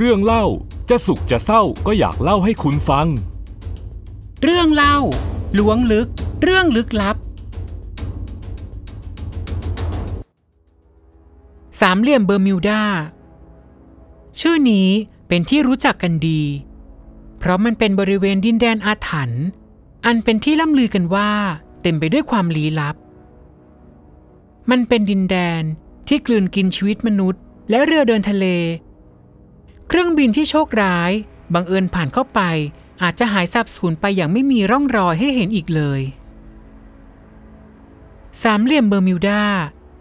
เรื่องเล่าจะสุขจะเศร้าก็อยากเล่าให้คุณฟัง เรื่องเล่าล้วงลึก เรื่องลึกลับสามเหลี่ยมเบอร์มิวดาชื่อนี้เป็นที่รู้จักกันดี เพราะมันเป็นบริเวณดินแดนอาถรรพ์อันเป็นที่ล่ำลือกันว่าเต็มไปด้วยความลี้ลับ มันเป็นดินแดนที่กลืนกินชีวิตมนุษย์และเรือเดินทะเลเครื่องบินที่โชคร้าย บังเอิญผ่านเข้าไปอาจจะหายสับสูญไปอย่างไม่มีร่องรอยให้เห็นอีกเลย สามเหลี่ยมเบอร์มิวดา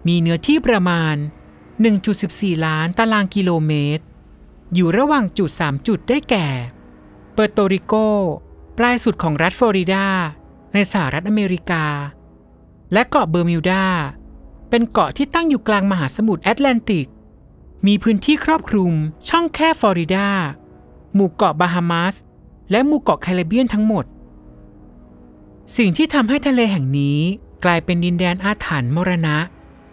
มีเนื้อที่ประมาณ 1.14 ล้านตารางกิโลเมตร อยู่ระหว่างจุด 3 จุดได้แก่ เปอร์โตริโก ปลายสุดของรัฐฟลอริดา ในสหรัฐอเมริกา และเกาะเบอร์มิวดา เป็นเกาะที่ตั้งอยู่กลางมหาสมุทรแอตแลนติกมีพื้นที่ครอบคลุมช่องแคบฟลอริดา หมู่เกาะบาฮามาส และหมู่เกาะแคริบเบียนทั้งหมด สิ่งที่ทำให้ทะเลแห่งนี้กลายเป็นดินแดนอาถรรพ์มรณะ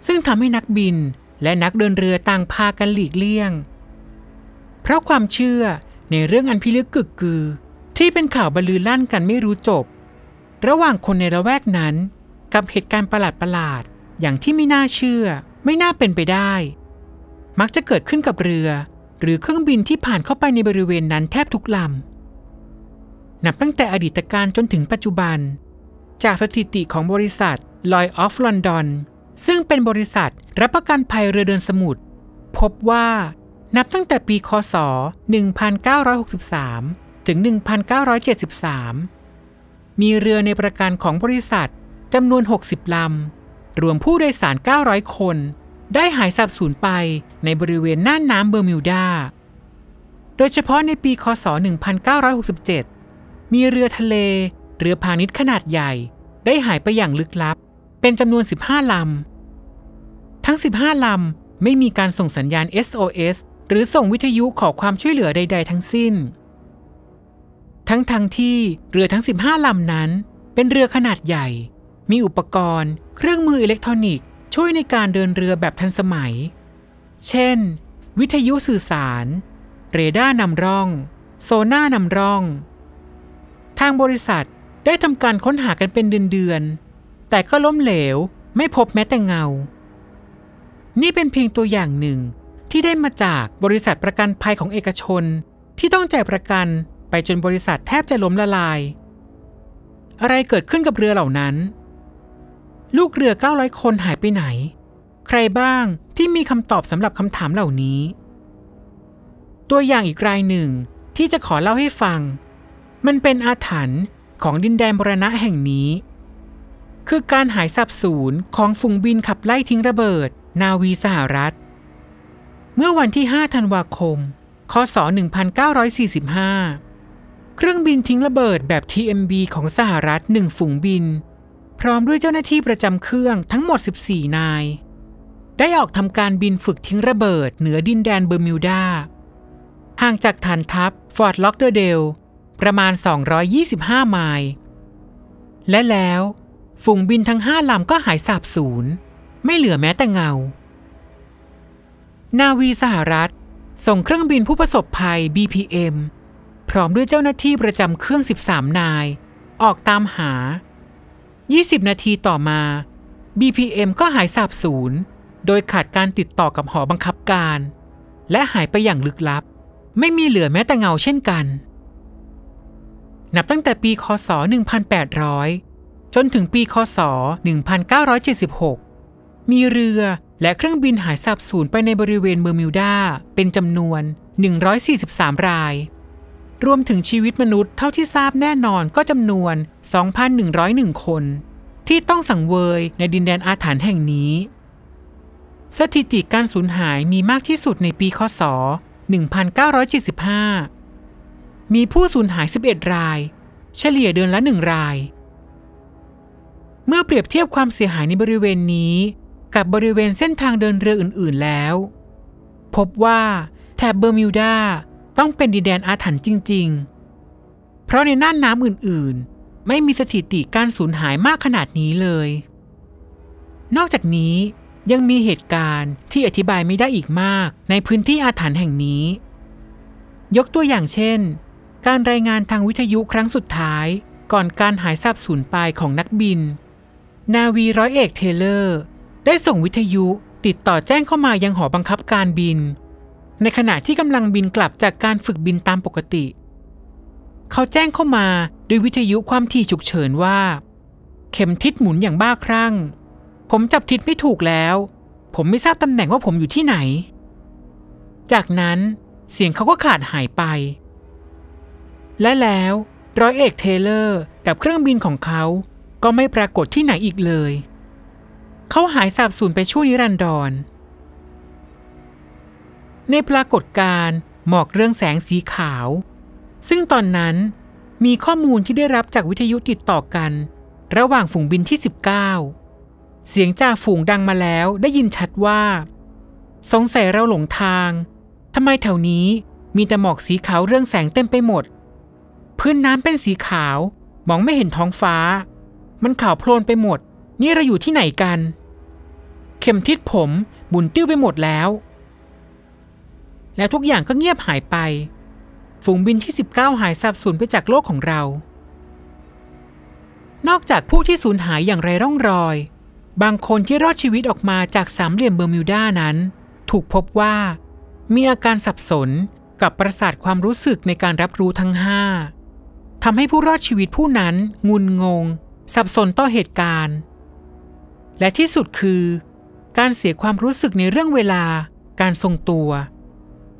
ซึ่งทำให้นักบินและนักเดินเรือต่างพากันหลีกเลี่ยง เพราะความเชื่อในเรื่องอันพิลึกกึกกือที่เป็นข่าวบันลือลั่นกันไม่รู้จบ ระหว่างคนในละแวกนั้นกับเหตุการณ์ประหลาดๆอย่างที่ไม่น่าเชื่อไม่น่าเป็นไปได้มักจะเกิดขึ้นกับเรือ หรือเครื่องบินที่ผ่านเข้าไปในบริเวณนั้นแทบทุกลำ นับตั้งแต่อดีตการจนถึงปัจจุบัน จากสถิติของบริษัทลอยออฟลอนดอนซึ่งเป็นบริษัทรับประกันภัยเรือเดินสมุทรพบว่านับตั้งแต่ปีคศ1963 ถึง 1973 มีเรือในประกันของบริษัทจำนวน 60ลำรวมผู้โดยสาร 900 คนได้หายสับสูญไปในบริเวณน่านน้ำเบอร์มิวดา โดยเฉพาะในปี คศ 1967 มีเรือทะเล เรือพาณิชย์ขนาดใหญ่ ได้หายไปอย่างลึกลับ เป็นจำนวน 15 ลำ ทั้ง 15 ลำไม่มีการส่งสัญญาณ SOS หรือส่งวิทยุขอความช่วยเหลือใด ๆทั้งสิ้น ทั้งทางที่เรือทั้ง 15 ลำนั้น เป็นเรือขนาดใหญ่ มีอุปกรณ์ เครื่องมืออิเล็กทรอนิกส์ช่วยในการเดินเรือแบบทันสมัย เช่น วิทยุสื่อสาร เรดาร์นำร่อง โซน่านำร่อง ทางบริษัทได้ทำการค้นหากันเป็นเดือนๆ แต่ก็ล้มเหลวไม่พบแม้แต่เงา นี่เป็นเพียงตัวอย่างหนึ่งที่ได้มาจากบริษัทประกันภัยของเอกชนที่ต้องจ่ายประกันไปจนบริษัทแทบจะล้มละลาย อะไรเกิดขึ้นกับเรือเหล่านั้นลูกเรือ900คนหายไปไหน ใครบ้างที่มีคำตอบสำหรับคำถามเหล่านี้ ตัวอย่างอีกรายหนึ่งที่จะขอเล่าให้ฟัง มันเป็นอาถรรพ์ของดินแดนบรณะแห่งนี้ คือการหายสับสูญของฝูงบินขับไล่ทิ้งระเบิด นาวีสหรัฐ เมื่อวันที่5ธันวาคม คศ1945 เครื่องบินทิ้งระเบิดแบบ TMB ของสหรัฐหนึ่งฝูงบินพร้อมด้วยเจ้าหน้าที่ประจำเครื่องทั้งหมด 14 นาย ได้ออกทำการบินฝึกทิ้งระเบิดเหนือดินแดนเบอร์มิวดา ห่างจากฐานทัพฟอร์ดล็อกเดอร์เดล ประมาณ 225 ไมล์และแล้วฝูงบินทั้งห้าลำก็หายสาบสูญไม่เหลือแม้แต่เงา นาวีสหรัฐ ส่งเครื่องบินผู้ประสบภัย BPM พร้อมด้วยเจ้าหน้าที่ประจำเครื่อง 13 นาย ออกตามหา20 นาทีต่อมา BPM ก็หายสาบสูญโดยขาดการติดต่อกับหอบังคับการ และหายไปอย่างลึกลับ ไม่มีเหลือแม้แต่เงาเช่นกัน นับตั้งแต่ปี คศ 1800 จนถึงปี คศ 1976 มีเรือและเครื่องบินหายสาบสูญไปในบริเวณเมอร์มิวดาเป็นจำนวน 143 รายรวมถึงชีวิตมนุษย์เท่าที่ทราบแน่นอนก็จำนวน 2,101 คน ที่ต้องสังเวยในดินแดนอาถรรพ์แห่งนี้ สถิติการสูญหายมีมากที่สุดในปี คศ 1975 มีผู้สูญหาย 11 ราย เฉลี่ยเดือนละหนึ่งราย เมื่อเปรียบเทียบความเสียหายในบริเวณนี้กับบริเวณเส้นทางเดินเรืออื่น ๆแล้ว พบว่าแถบเบอร์มิวดาต้องเป็นดินแดนอาถรรพ์จริง ๆ เพราะในน่านน้ำอื่นๆ ไม่มีสถิติการสูญหายมากขนาดนี้เลย นอกจากนี้ยังมีเหตุการณ์ที่อธิบายไม่ได้อีกมากในพื้นที่อาถรรพ์แห่งนี้ ยกตัวอย่างเช่น การรายงานทางวิทยุครั้งสุดท้ายก่อนการหายสาบสูญไปของนักบิน นาวีร้อยเอกเทเลอร์ได้ส่งวิทยุติดต่อแจ้งเข้ามายังหอบังคับการบินในขณะที่กำลังบินกลับจากการฝึกบินตามปกติ เขาแจ้งเข้ามาด้วยวิทยุความถี่ฉุกเฉินว่า เข็มทิศหมุนอย่างบ้าคลั่ง ผมจับทิศไม่ถูกแล้ว ผมไม่ทราบตำแหน่งว่าผมอยู่ที่ไหน จากนั้นเสียงเขาก็ขาดหายไป และแล้วร้อยเอกเทเลอร์ กับเครื่องบินของเขาก็ไม่ปรากฏที่ไหนอีกเลย เขาหายสาบสูญไปชั่วนิรันดร์ในปรากฏการณ์หมอกเรื่องแสงสีขาว ซึ่งตอนนั้นมีข้อมูลที่ได้รับจากวิทยุติดต่อกัน ระหว่างฝูงบินที่ 19 เสียงจากฝูงดังมาแล้วได้ยินชัดว่า สงสัยเราหลงทางทำไมแถวนี้มีแต่หมอกสีขาวเรื่องแสงเต็มไปหมด พื้นน้ำเป็นสีขาวมองไม่เห็นท้องฟ้า มันขาวโพลนไปหมด นี่เราอยู่ที่ไหนกัน เข็มทิศผมบุนติ้วไปหมดแล้วแล้วทุกอย่างก็เงียบหายไป ฝูงบินที่ 19 หายสาบสูญไปจากโลกของเรา นอกจากผู้ที่สูญหายอย่างไรร่องรอย บางคนที่รอดชีวิตออกมาจากสามเหลี่ยมเบอร์มิวดานั้น ถูกพบว่า มีอาการสับสนกับประสาทความรู้สึกในการรับรู้ทั้งห้า ทำให้ผู้รอดชีวิตผู้นั้นงุนงง สับสนต่อเหตุการณ์ และที่สุดคือ การเสียความรู้สึกในเรื่องเวลา การทรงตัว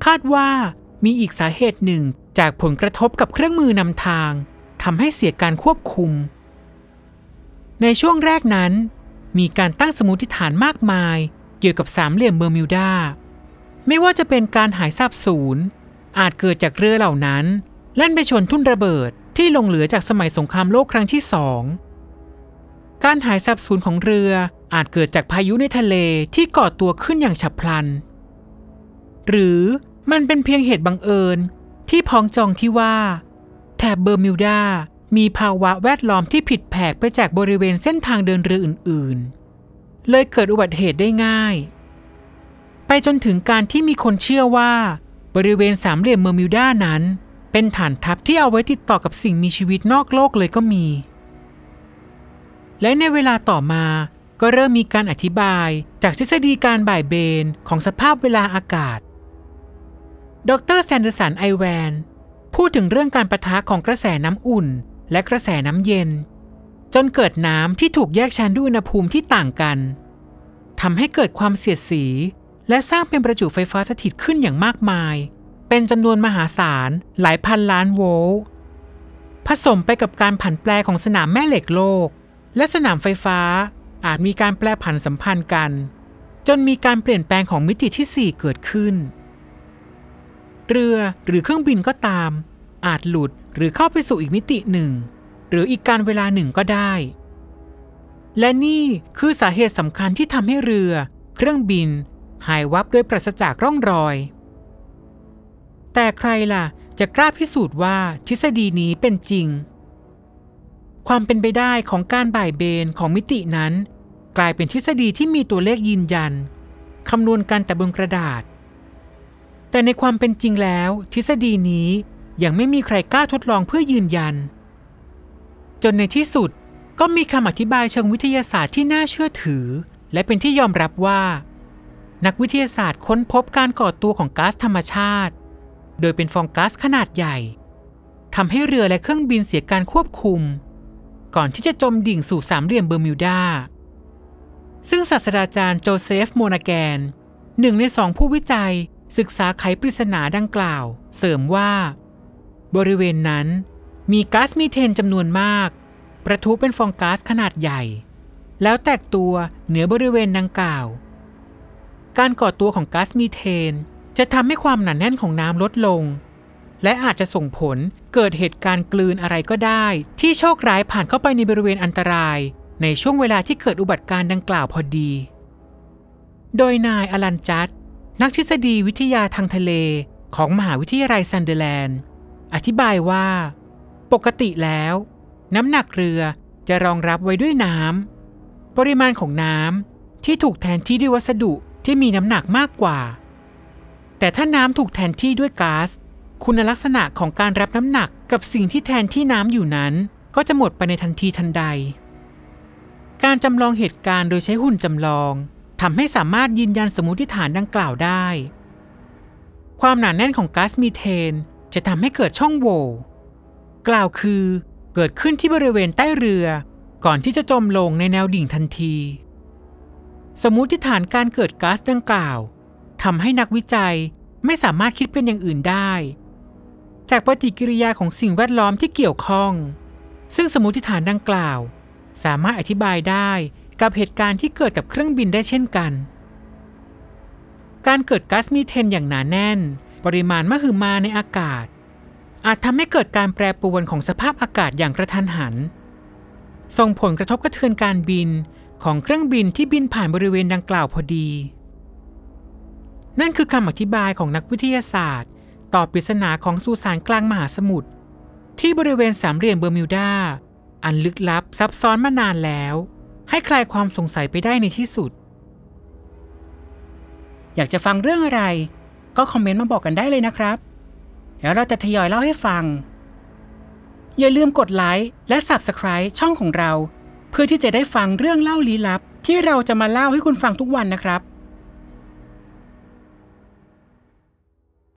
คาดว่ามีอีกสาเหตุหนึ่งจากผลกระทบกับเครื่องมือนำทางทำให้เสียการควบคุม ในช่วงแรกนั้น มีการตั้งสมมติฐานมากมายเกี่ยวกับสามเหลี่ยมเบอร์มิวดาไม่ว่าจะเป็นการหายสาบสูญอาจเกิดจากเรือเหล่านั้น แล่นไปชนทุ่นระเบิดที่ลงเหลือจากสมัยสงครามโลกครั้งที่สองการหายสับสูญของเรืออาจเกิดจากพายุในทะเลที่ก่อตัวขึ้นอย่างฉับพลัน หรือมันเป็นเพียงเหตุบังเอิญที่พ้องจองที่ว่าแถบเบอร์มิวดามีภาวะแวดล้อมที่ผิดแผกไปจากบริเวณเส้นทางเดินเรืออื่นๆ เลยเกิดอุบัติเหตุได้ง่าย ไปจนถึงการที่มีคนเชื่อว่าบริเวณสามเหลี่ยมเบอร์มิวดานั้นเป็นฐานทัพที่เอาไว้ติดต่อกับสิ่งมีชีวิตนอกโลกเลยก็มี และในเวลาต่อมาก็เริ่มมีการอธิบายจากทฤษฎีการบ่ายเบนของสภาพเวลาอากาศดรแซนเดอร์สันไอแวน พูดถึงเรื่องการประทะของกระแสน้ำอุ่น และกระแสน้ำเย็น จนเกิดน้ำที่ถูกแยกชั้นด้วยอุณหภูมิที่ต่างกันทำให้เกิดความเสียดสี และสร้างเป็นประจุไฟฟ้าสถิตขึ้นอย่างมากมาย เป็นจำนวนมหาศาลหลายพันล้านโวลต์ผสมไปกับการผันแปรของสนามแม่เหล็กโลก และสนามไฟฟ้า อาจมีการแปรผันสัมพันธ์กัน จนมีการเปลี่ยนแปลงของมิติที่ 4 เกิดขึ้นเรือหรือเครื่องบินก็ตาม อาจหลุดหรือเข้าไปสู่อีกมิติหนึ่ง หรืออีกการเวลาหนึ่งก็ได้ และนี่คือสาเหตุสำคัญที่ทำให้เรือ เครื่องบิน หายวับโดยปราศจากร่องรอย แต่ใครล่ะจะกล้าพิสูจน์ว่าทฤษฎีนี้เป็นจริง ความเป็นไปได้ของการบ่ายเบนของมิตินั้น กลายเป็นทฤษฎีที่มีตัวเลขยืนยันคำนวณกันแต่บนกระดาษแต่ในความเป็นจริงแล้ว ทฤษฎีนี้ยังไม่มีใครกล้าทดลองเพื่อยืนยัน จนในที่สุดก็มีคำอธิบายเชิงวิทยาศาสตร์ที่น่าเชื่อถือ และเป็นที่ยอมรับว่า นักวิทยาศาสตร์ค้นพบการก่อตัวของก๊าซธรรมชาติ โดยเป็นฟองก๊าซขนาดใหญ่ทำให้เรือและเครื่องบินเสียการควบคุม ก่อนที่จะจมดิ่งสู่สามเหลี่ยมเบอร์มิวดาซึ่งศาสตราจารย์โจเซฟโมนาแกนหนึ่งในสองผู้วิจัยศึกษาไขปริศนาดังกล่าว เสริมว่า บริเวณนั้น มีก๊าซมีเทนจำนวนมาก ประทุเป็นฟองก๊าซขนาดใหญ่ แล้วแตกตัวเหนือบริเวณดังกล่าว การก่อตัวของก๊าซมีเทน จะทำให้ความหนาแน่นของน้ำลดลง และอาจจะส่งผลเกิดเหตุการณ์กลืนอะไรก็ได้ที่โชคร้ายผ่านเข้าไปในบริเวณอันตรายในช่วงเวลาที่เกิดอุบัติการดังกล่าวพอดี โดยนายอลันจัดนักทฤษฎีวิทยาทางทะเลของมหาวิทยาลัยซันเดอร์แลนด์ อธิบายว่า ปกติแล้ว น้ำหนักเรือจะรองรับไว้ด้วยน้ำ ปริมาณของน้ำที่ถูกแทนที่ด้วยวัสดุที่มีน้ำหนักมากกว่า แต่ถ้าน้ำถูกแทนที่ด้วยก๊าซคุณลักษณะของการรับน้ำหนักกับสิ่งที่แทนที่น้ำอยู่นั้น ก็จะหมดไปในทันทีทันใด การจำลองเหตุการณ์โดยใช้หุ่นจำลองทำให้สามารถยืนยันสมมติฐานดังกล่าวได้ ความหนาแน่นของก๊าซมีเทน จะทำให้เกิดช่องโหว่ กล่าวคือ เกิดขึ้นที่บริเวณใต้เรือก่อนที่จะจมลงในแนวดิ่งทันที สมมติฐานการเกิดก๊าซดังกล่าวทำให้นักวิจัยไม่สามารถคิดเป็นอย่างอื่นได้ จากปฏิกิริยาของสิ่งแวดล้อมที่เกี่ยวข้อง ซึ่งสมมติฐานดังกล่าว สามารถอธิบายได้กับเหตุการณ์ที่เกิดกับเครื่องบินได้เช่นกัน การเกิดก๊าซมีเทนอย่างหนาแน่น ปริมาณมหึมาในอากาศ อาจทำให้เกิดการแปรปรวนของสภาพอากาศอย่างกระทันหันส่งผลกระทบกระเทือนการบินของเครื่องบินที่บินผ่านบริเวณดังกล่าวพอดี นั่นคือคำอธิบายของนักวิทยาศาสตร์ ต่อปริศนาของสุสานกลางมหาสมุทรที่บริเวณสามเหลี่ยมเบอร์มิวดาอันลึกลับซับซ้อนมานานแล้วให้คลายความสงสัยไปได้ในที่สุด อยากจะฟังเรื่องอะไร ก็คอมเมนต์มาบอกกันได้เลยนะครับ แล้วเราจะทยอยเล่าให้ฟัง อย่าลืมกดไลค์และ Subscribe ช่องของเรา เพื่อที่จะได้ฟังเรื่องเล่าลี้ลับ ที่เราจะมาเล่าให้คุณฟังทุกวันนะครับ